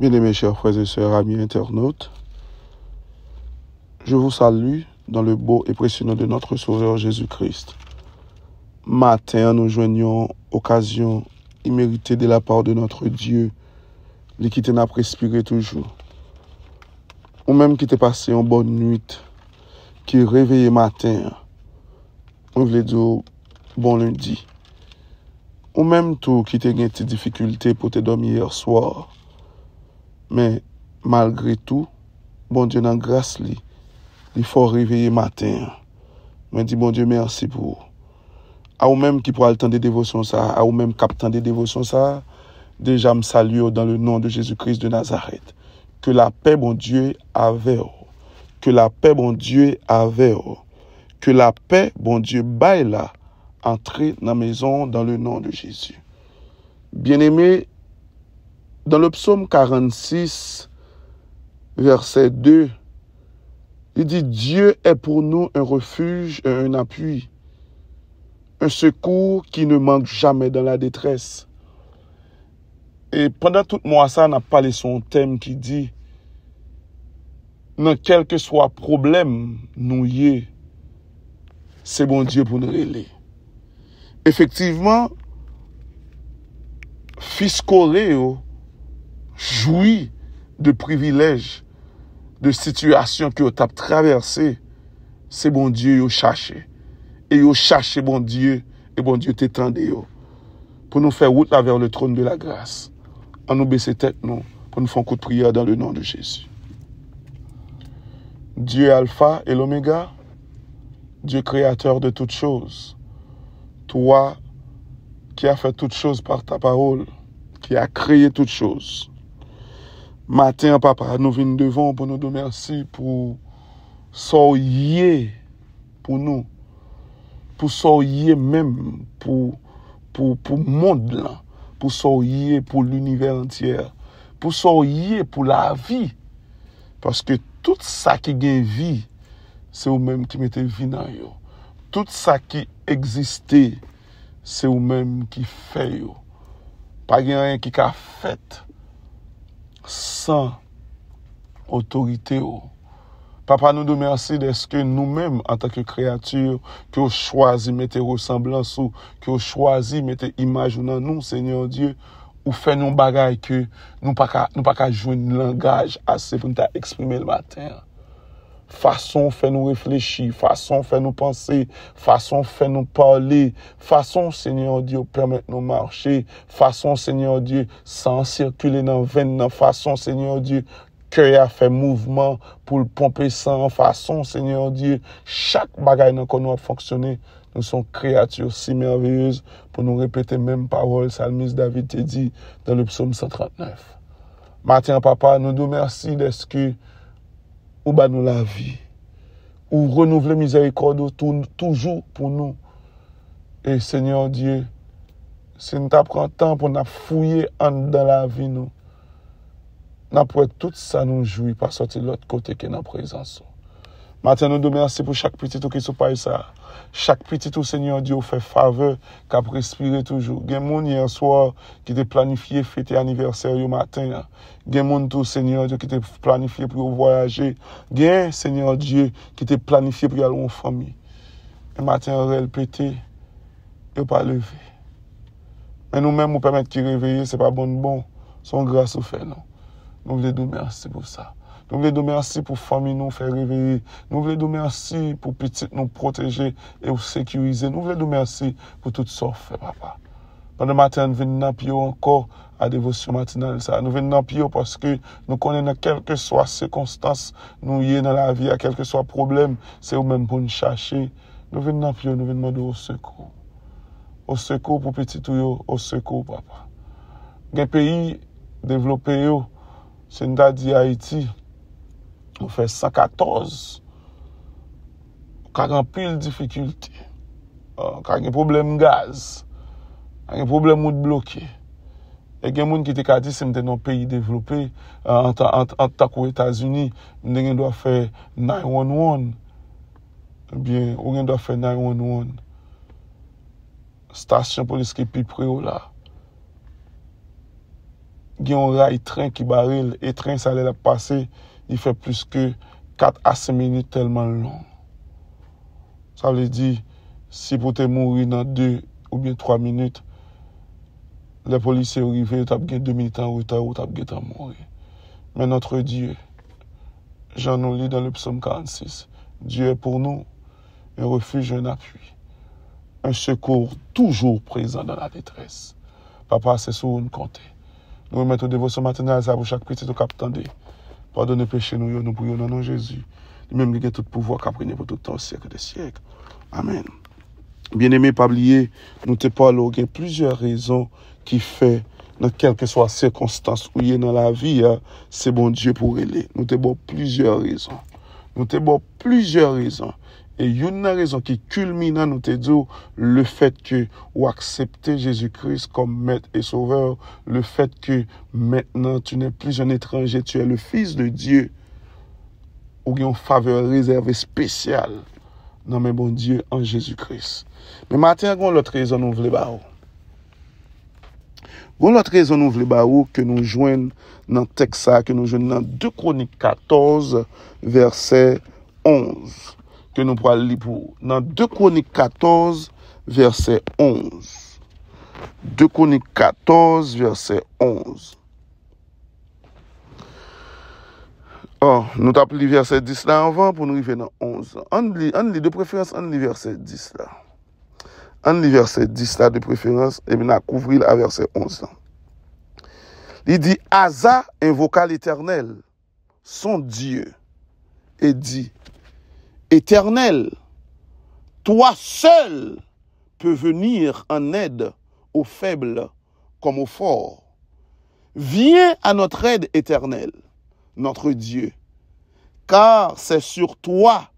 Bien-aimés chers frères et sœurs, amis internautes, je vous salue dans le beau et précieux nom de notre Sauveur Jésus-Christ. Matin, nous joignons occasion imméritée de la part de notre Dieu, t'en a respiré toujours. Ou même qui t'est passé en bonne nuit, qui réveillé matin, on veut dire bon lundi. Ou même tout qui t'a gagné tes difficultés pour te dormir hier soir, Men, malgré tout, bon dieu nan grasse li, li fò riveye matin. Men di, bon dieu, mersi pou ou. A ou men ki pou alten de devosyon sa, a ou men kapten de devosyon sa, deja m salyo dan le nan de Jezoukris de Nazaret. Ke la pe bon dieu ave ou. Ke la pe bon dieu ave ou. Ke la pe bon dieu bay la, entre nan mezon dan le nan de Jezoukris de Nazaret. Bien eme, Dans l'opsom 46, verset 2, il dit, Dieu est pour nous un refuge et un appui, un secours qui ne manque jamais dans la détresse. Et pendant tout mois, ça n'a pas les sons thèmes qui dit, non quel que soit problème nous y ait, c'est bon Dieu pour nous réveiller. Effectivement, fils Corée, yo, Jouis de privilèges, de situations que tu as traversées, c'est bon Dieu qui cherché. Et vous cherchez bon Dieu, et bon Dieu t'étendez pour nous faire route là vers le trône de la grâce. En nous baisser tête, non, pour nous faire un coup de prière dans le nom de Jésus. Dieu Alpha et l'Oméga, Dieu créateur de toutes choses, toi qui as fait toutes choses par ta parole, qui as créé toutes choses, Maten, papa, nou vin devon pou nou do mersi pou sou ye pou nou. Pou sou ye menm pou moun blan. Pou sou ye pou l'univer entyer. Pou sou ye pou la vi. Paske tout sa ki gen vi, se ou menm ki mette vi nan yo. Tout sa ki egziste, se ou menm ki fe yo. Pa gen ren ki ka fet. San otorite oh. ou. Papa nou do mersi deske nou menm an tak yo kreatur, ki ou chwazi mette resamblans ou, ki ou chwazi mette imaj nan nou, se nyo die ou fen nou bagay ke nou pa ka joun langaj ase pou nou ta eksprime l vaten a. Fason fè nou reflechi, fason fè nou panse, fason fè nou parli, fason, Seigneur Dieu, permèt nou marchè, fason, Seigneur Dieu, san sirkule nan vèn nan fason, Seigneur Dieu, kèy a fè mouvman pou l'pompè san, fason, Seigneur Dieu, chak bagay nan kon nou a fonksyonè, nou son kreatur si mèrveyez pou nou repète mèm parol salmis David te di dan l'upsom 139. Matin, papa, nou dou mersi deske. ou ban nou la vi, ou renouvle mizerikon nou toujou pou nou. E, Seigneur Dieu, se nou ta pran tan pou nou fouye an dan la vi nou, nou pou et tout sa nou joui pa soti lout kote ke nou prezansou. Maten nou do mersi pou chak piti tou ki sou pay sa. Chak piti tou, Seigneur Diyo, fè fave, ka prespire toujou. Gen moun yè yè swa, ki te planifiye fète aniversè yo maten. Gen moun tou, Seigneur Diyo, ki te planifiye pou yo voyaje. Gen, Seigneur Diyo, ki te planifiye pou yo alou ou fomi. En maten, rel pète, yo pa leve. En nou mè mou pèmèt ki reveye, se pa bonbon, bon. son grase ou fè nan. Nou vè do mersi pou sa. Nou vle do mersi pou fami nou fè riveye. Nou vle do mersi pou pitit nou proteje e ou sekyouize. Nou vle do mersi pou tout so fè, papa. Pan de maten, nou ven nan piyo anko a devosyon matinal sa. Nou ven nan piyo paske nou konen a kelke swa sekonstans nou ye nan la vi a kelke swa problem se ou men pou nou chache. Nou ven nan piyo, nou ven mwen do ou sekou. Ou sekou pou pitit ou yo. Ou sekou, papa. Gen peyi devlopè yo, sen da di Haiti, nou fè 114, kag anpil difikulti, euh, kag gen problem gaz, kag gen problem moud blokye, e gen moun ki te kati se mdè nan peyi devlopè, euh, antak ou Etasuni, mdè gen dò fè 9-1-1, ou gen dò fè 9-1-1, stasyon polis ke pi pre ou la, gen yon ray tren ki baril, e tren sa lè la passe, y fe plus ke 4 a 5 minute telman long. Sa li di, si pou te mouri nan 2 ou bien 3 minute, le polisye ourive, ou tap gen 2 minute an ou ta ou tap gen tan mouri. Men notre Dieu, Jean nous lit dans le psaume 46, Dieu est pour nous un refuge, un appui, un secours toujours présent dans la détresse. Papa, c'est sous une comptée. Nous remettons des voces matinées à Zavou Chakpiti de Capitandé. Pardonne peche nou yo nou bou yon nanon Jezu. Mèm ligè tout pouvo ak aprenye vò tout an sèk de sèk. Amen. Bienèmè pabliye, nou te pa logè plujè rèzon ki fè nan kelke swa sèkonstans kouye nan la vi ya se bon Dje pou rele. Nou te bo plujè rèzon. Nou te bo plujè rèzon. E yon nan rezon ki kulmina nou te dyo le fet ke ou aksepte Jezoukris kom met e soveur, le fet ke maintenant tu ne plis yon etranje, tu e le fils de Diyo ou yon faveur rezerve spesyal nan men bon Diyo an Jezoukris. Me maten yon lot rezon nou vle ba ou. Yon lot rezon nou vle ba ou ke nou jwen nan teksa, ke nou jwen nan 2 Kronik 14 verset 11. men nou pral li pou nan 2 Konik 14 verset 11. 2 Konik 14 verset 11. Nou tap li verset 10 la anvan pou nou i ven nan 11. An li de preferans an li verset 10 la. An li verset 10 la de preferans, e men a kouvri la verset 11 la. Li di, Aza, en vokal eternel, son dieu, e di, Éternel, toi seul peux venir en aide aux faibles comme aux forts. Viens à notre aide Éternel, notre Dieu, car c'est sur toi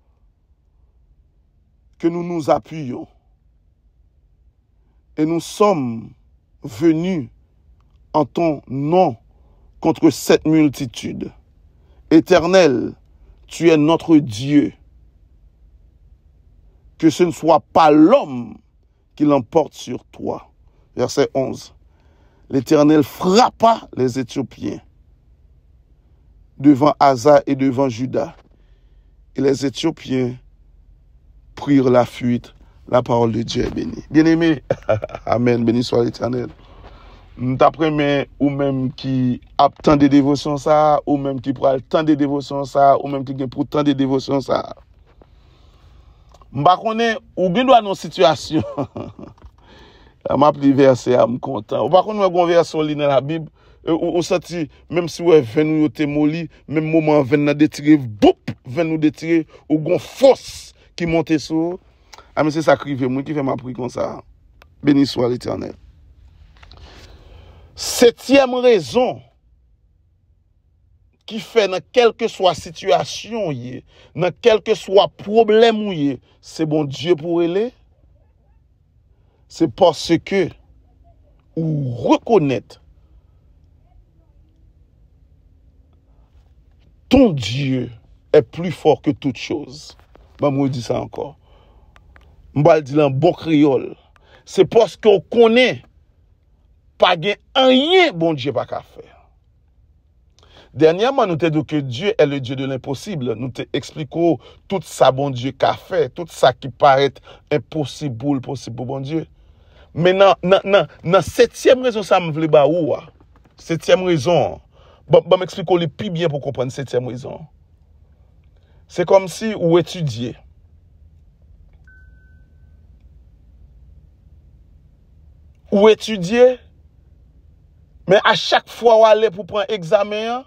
que nous nous appuyons. Et nous sommes venus en ton nom contre cette multitude. Éternel, tu es notre Dieu que ce ne soit pas l'homme qui l'emporte sur toi. Verset 11. L'Éternel frappa les Éthiopiens devant Asa et devant Judas. Et les Éthiopiens prirent la fuite. La parole de Dieu est bénie. Bien-aimé, Amen, béni soit l'Éternel. D'après moi, ou même qui a tant de dévotions, ça, ou même qui prend tant de dévotions, ça, ou même qui a pour tant de dévotions, ça. Mba konen, ou gen do anon situasyon, a ma prive a se am kontan. Ou bakon nou a gonve a soli nan la bib, e, ou sati, menm si ou e ven nou yo temoli, menm mouman ven nou detire, ou gon fos ki monte sou, a men se sakrive mwen ki fe ma pri kon sa, beni sou al etanel. Setyem rezon, ki fè nan kelke swa situasyon yè, nan kelke swa problem yè, se bon Dje pou ele, se porske ou rekounet ton Dje e pli fòr ke tout chòz. Mbam wè di sa ankon. Mbam wè di lan bon kriol. Se porske ou konè pa gen anyè bon Dje pa ka fè. Dernyaman nou te do ke Diyo e le Diyo de l'imposible. Nou te expliko tout sa bon Diyo ka fe. Tout sa ki paret imposible pou l'imposible pou bon Diyo. Men nan setyem rezon sa mwen vle ba ouwa. Setyem rezon. Ba m'expliko li pi bien pou komprenn setyem rezon. Se kom si ou etudye. Ou etudye. Men a chak fwa wale pou pren examen an.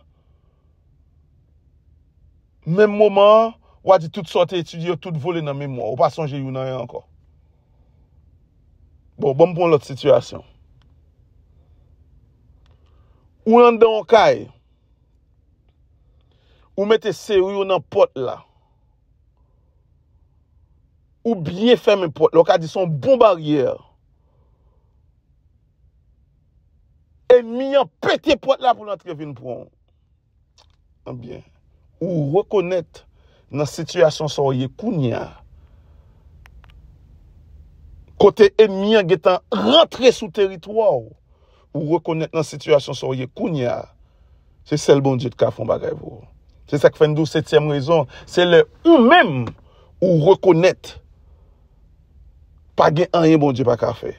Mem moman, wadi tout sorti etudio, tout vole nan memwa. Ou pasanje yon nan yon anko. Bon, bon bon lote sityasyon. Ou an dan wakay, ou mette seryo nan pot la, ou blye ferme pot la, wakay di son bon bariyer, en mi an pete pot la pou lantre vin pou an. An byen. Ou rekonet nan sityasyon sorye kounya Kote en miyan getan rentre sou teritwou Ou rekonet nan sityasyon sorye kounya Se sel bon diye de kafon bagay vou Se sak fen dou setyem rezon Se le ou men ou rekonet Pagye anye bon diye baka fe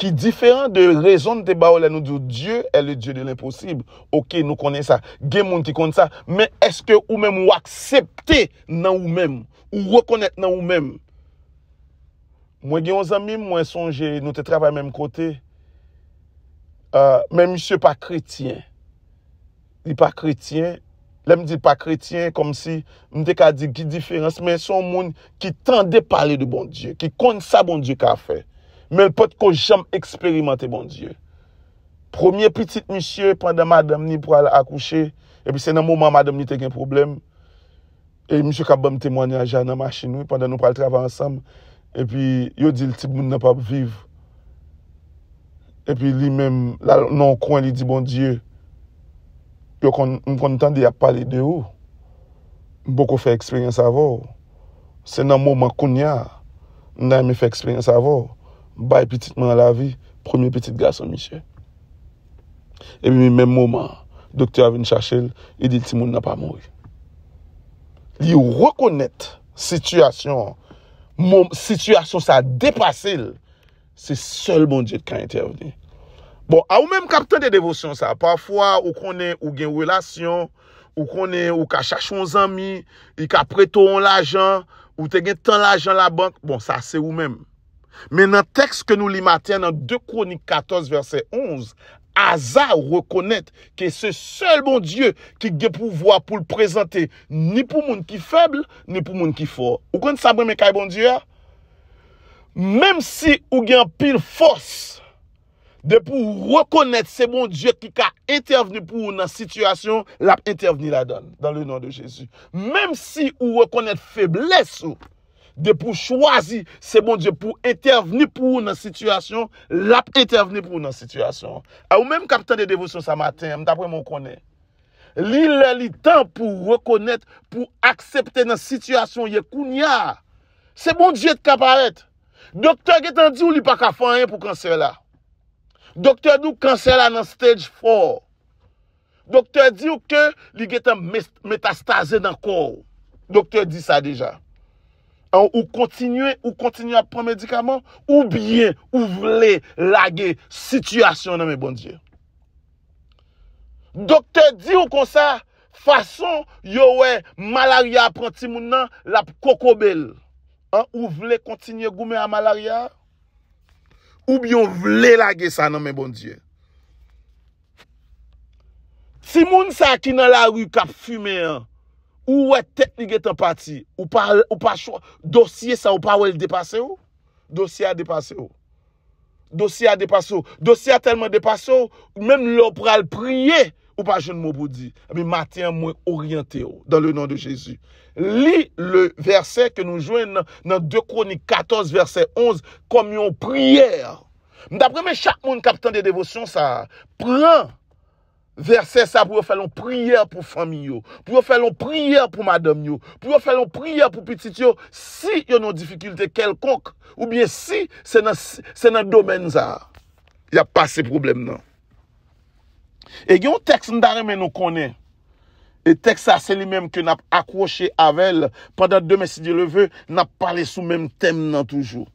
Ki diferan de rezon de ba ou la nou diou Diyo e le diou de l'imposib Ok nou konen sa Gen moun ki konen sa Men eske ou men mou aksepte nan ou men Ou rekonet nan ou men Mwen gen ou zami mwen sonje nou te trape a menm kote ah, Men msye pa kretien Di pa kretien Lem di pa kretien kom si Mwen de ka di ki diferans Men son moun ki tan de pale de bon diou Ki konen sa bon diou ka fe Men pot ko jam eksperimante, bon Diyo. Premier petit misye, pandan madam ni pou al akouche, epi se nan mouman madam ni te gen problem, e misye ka bom temwanyan jan nan ma chi nou, pandan nou pral trava ansam, epi yo di l tip moun nan pa pou viv. Epi li men, la nan kwen li di, bon Diyo, yo kon, m kon tande ya pali de ou, m boko fe eksperyans avou, se nan mouman koun ya, nan mi fe eksperyans avou, Baye petitman la vi, premier petit gars son miche. E mi men mouman, doktor avin chache l, e di l ti moun nan pa moun. Li ou rekonnet situasyon, situasyon sa depase l, se sol bon djet kan interveni. Bon, a ou men kapten de devosyon sa, pafwa ou konen ou gen wèlasyon, ou konen ou ka chache wons ami, i ka preto woun la jan, ou te gen tan la jan la bank, bon sa se ou men. Men nan tekst ke nou li maten nan 2 Kronik 14 verset 11, aza bon bon bon ou rekonnet ke se sel bon Diyo ki ge pou vwa pou l prezante ni pou moun ki feble, ni pou moun ki fo. Ou kon sabre men ka e bon Diyo? Mem si ou gen pil fos de pou rekonnet se bon Diyo ki ka etervni pou ou nan situasyon, la etervni la dan, dan le nan de Jezu. Mem si ou rekonnet febles ou, De pou chwazi se bon Dje pou etervni pou ou nan sitwasyon Lap etervni pou ou nan sitwasyon A ou menm kapitan de devosyon sa maten, mdapwen moun kone Li li tan pou rekonnet, pou aksepte nan sitwasyon ye koun ya Se bon Dje te kaparet Dokter getan di ou li pa ka fanyen pou kanser la Dokter nou kanser la nan stage 4 Dokter di ou ke li getan metastase nan kou Dokter di sa deja Ou kontinye, ou kontinye ap pran medikaman, ou bien ou vle lage sityasyon nan men bon diye. Dokte di ou konsa, fason yo we malarye ap pran ti moun nan, la pou koko bel. Ou vle kontinye goume a malarye, ou bien ou vle lage sa nan men bon diye. Ti moun sa ki nan la wik ap fume an. Ou wè teknikè tan pati, ou pa chwa, dosye sa ou pa wè l depase ou, dosye a depase ou. Dosye a depase ou, dosye a telman depase ou, mèm lè ou pral priye ou pa jen mou boudi. A mi maten mwen oryente ou, dan le nan de Jésus. Li le verse ke nou jwen nan de kronik 14 verse 11, komyon priyèr. Mdapre mè chak moun kapitan de devosyon sa, pran priyèr. Verset sa pou yo fè lon priye pou fami yo, pou yo fè lon priye pou madam yo, pou yo fè lon priye pou piti yo, si yo nan difikulte kelkonk, ou bien si se nan domen za, ya pa se problem nan. E gen yon tekst ndare men nou konen, e tekst sa se li menm ke nap akwoshe avel, pandan deme si di leve, nap pale sou menm tem nan toujou,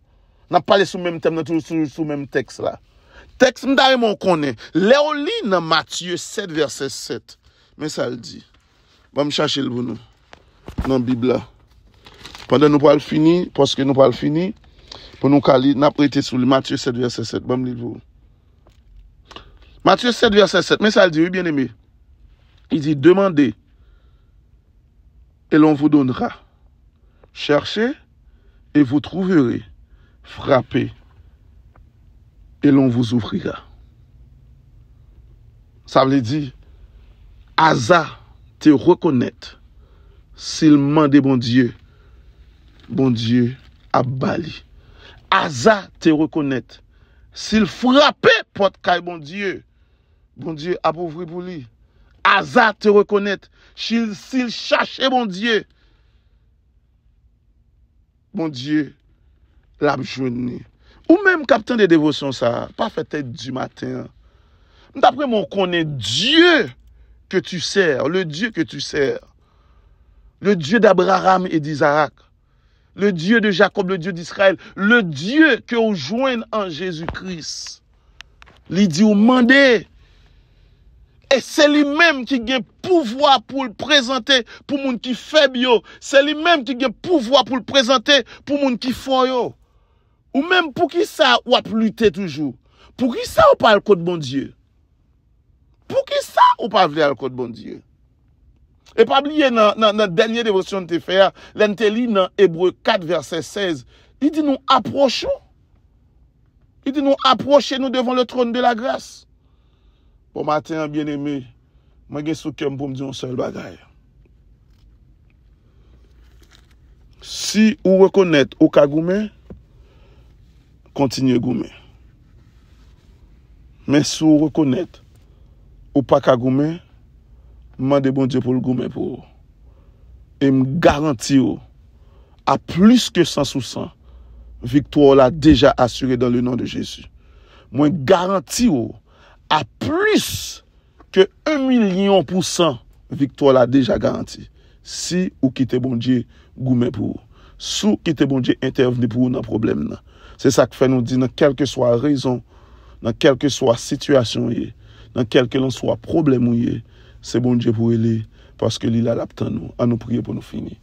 nap pale sou menm tem nan toujou sou menm tekst la. Teks mta mon konen, le dans Matthieu nan 7 verset 7. Mais Men sa dit. di. le m chache Dans la Nan Pendant que nou le fini, que nou le fini, pour nous kali nous rete sou Matthieu 7 verset 7. Je vais li lire. Matthieu 7 verset 7. Mais ça le dit, oui bien aimé. Il dit, demandez, et l'on vous donnera. Cherchez, et vous trouverez. Frappez, Et l'on vous ouvrira. Sa vle di, aza te rekonnet, sil mande bon die, bon die abbali. Aza te rekonnet, sil frape potkay bon die, bon die abouvribouli. Aza te rekonnet, sil chache bon die, bon die, bon die, l'abjweni. Ou même des de ça. Pas fait tête du matin. D'après moi, on connaît Dieu que tu sers, le Dieu que tu sers. Le Dieu d'Abraham et d'Isaac. Le Dieu de Jacob, le Dieu d'Israël. Le Dieu que vous joignez en Jésus-Christ. lui-même ou même qui pouvoir pour le présenter pour les pour qui sont faibles. qui lui-même qui qui le pouvoir pour le présenter pour les gens qui qui faibles. Ou menm pou ki sa ou ap lute toujou. Pou ki sa ou pa al kote bon Diyo. Pou ki sa ou pa vle al kote bon Diyo. E pa bliye nan danye devosyon te fè ya. Lan te li nan Ebreu 4 verset 16. I di nou aprochou. I di nou aprochè nou devan le tron de la gras. Ou bon maten a bien eme. Ma gen sou kèm pou mdi yon sel bagay. Si ou rekounet ou kagoumen. kontinye goumen. Men sou wou rekonnet ou pa ka goumen, man de bon diye pou l'goumen pou ou. E m garanti ou a plus ke 100 sous 100 viktou wou la deja asyre dan le nan de Jésus. Mwen garanti ou a plus ke 1 milyon pou 100 viktou wou la deja garanti si ou ki te bon diye goumen pou ou. Sou ki te bon diye interveni pou ou nan problem nan. Se sa k fe nou di nan kelke swa rezon, nan kelke swa situasyon ye, nan kelke lon swa problem ou ye, se bon Dje pou ele, paske li la lap tan nou, an nou priye pou nou fini.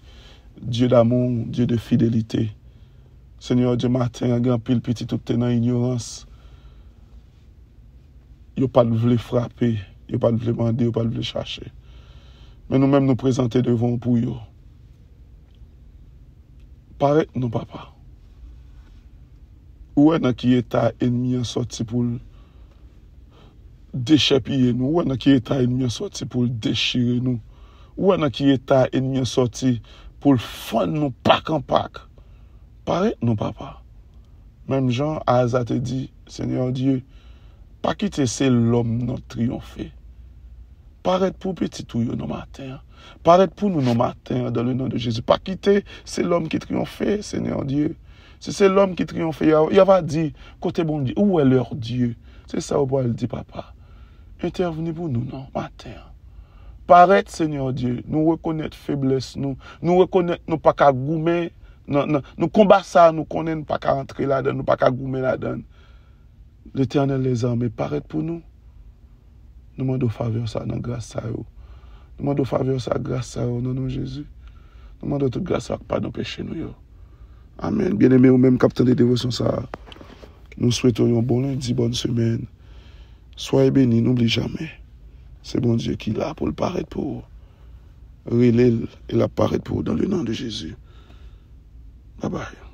Dje damon, Dje de fidelite, Senyor Dje Martin, agan pil piti touten nan ignorans, yo pal vle frape, yo pal vle bandi, yo pal vle chache. Men nou mem nou prezante devon pou yo. Parek nou papa, Ouwa nan kiye ta enmi an soti pou dechepiye nou? Ouwa nan kiye ta enmi an soti pou dechire nou? Ouwa nan kiye ta enmi an soti pou fon nou pak an pak? Parek nou papa. Mem jan, aza te di, Seigneur Diyo, pakite se l'om nan triyonfe. Parek pou peti tou yo nou maten. Parek pou nou nou maten, dan le nan de Jezu. Pakite se l'om ki triyonfe, Seigneur Diyo. Si se l'om ki triyonfe ya ou, ya va di, kote bon di, ou e lor diyo? Se sa ou bo al di papa, interveni pou nou nan, maten, paret, senyor diyo, nou rekonet febles nou, nou rekonet nou pa ka goume, nou komba sa, nou konen, nou pa ka antre la dan, nou pa ka goume la dan, l'Eternel les an, me paret pou nou, nou mandou fave ou sa nan grasa ou, nou mandou fave ou sa grasa ou, nan nou Jezu, nou mandou te grasa ou pa nan peche nou yo, Amen. Bien-aimés, ou même capteur de dévotion, ça. Nous souhaitons un bon lundi, bonne semaine. Soyez bénis, n'oubliez jamais. C'est bon Dieu qui l'a pour le paraître pour vous. Relève et la paraître pour dans le nom de Jésus. Bye bye.